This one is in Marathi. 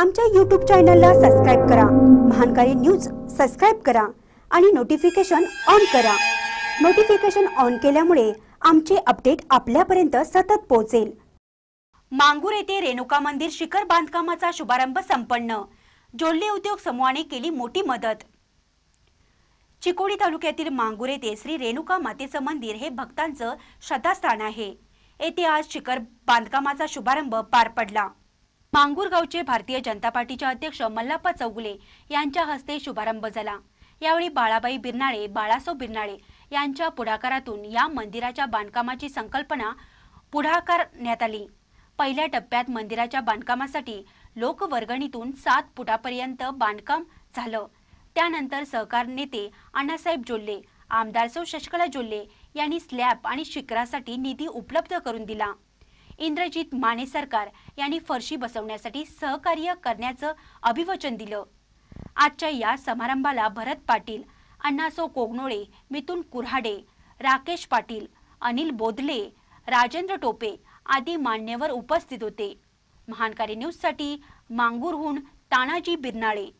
आमच्या यूट्यूब चॅनलला सबस्क्राईब करा महानकारी न्यूज सबस्क्राईब करा आणि नोटिफिकेशन ऑन करा नोटिफिकेशन ऑन केल्यामुळे आमचे अपडेट आपल्यापर्यंत सतत पोहोचेल मांगूर येथे रेणुका मंदिर शिखर बांधकामाचा शुभारंभ संपन्न जोल्ले उद्योग समूहाने केली मोठी मदत चिकोडी तालुक्यातील मांगूर येथे श्री रेणुका मातेचं मंदिर हे भक्तांचं श्रद्धास्थान आहे येथे आज शिखर बांधकामाचा शुभारंभ पार पडला मांगूरगावचे भारतीय जनता पार्टीचे अध्यक्ष मल्लाप्पा चौगुले यांच्या हस्ते शुभारंभ झाला यावेळी बाळाबाई बिरनाळे बाळासो बिरनाळे यांच्या पुढाकारातून या मंदिराच्या बांधकामाची संकल्पना पुढाकारण्यात आली पहिल्या टप्प्यात मंदिराच्या बांधकामासाठी लोकवर्गणीतून सात फुटापर्यंत बांधकाम झालं त्यानंतर सहकार नेते अण्णासाहेब जोल्ले आमदार सौ शशकला जोल्ले यांनी स्लॅब आणि शिखरासाठी निधी उपलब्ध करून दिला इंद्रजित माने सरकार यांनी फरशी बसवण्यासाठी सहकार्य करण्याचं अभिवचन दिलं आजच्या या समारंभाला भरत पाटील अण्णासो कोगनोळे मिथुन कुऱ्हाडे राकेश पाटील अनिल बोधले राजेंद्र टोपे आदी मान्यवर उपस्थित होते महानकारी न्यूजसाठी मांगूरहून तानाजी बिरनाळे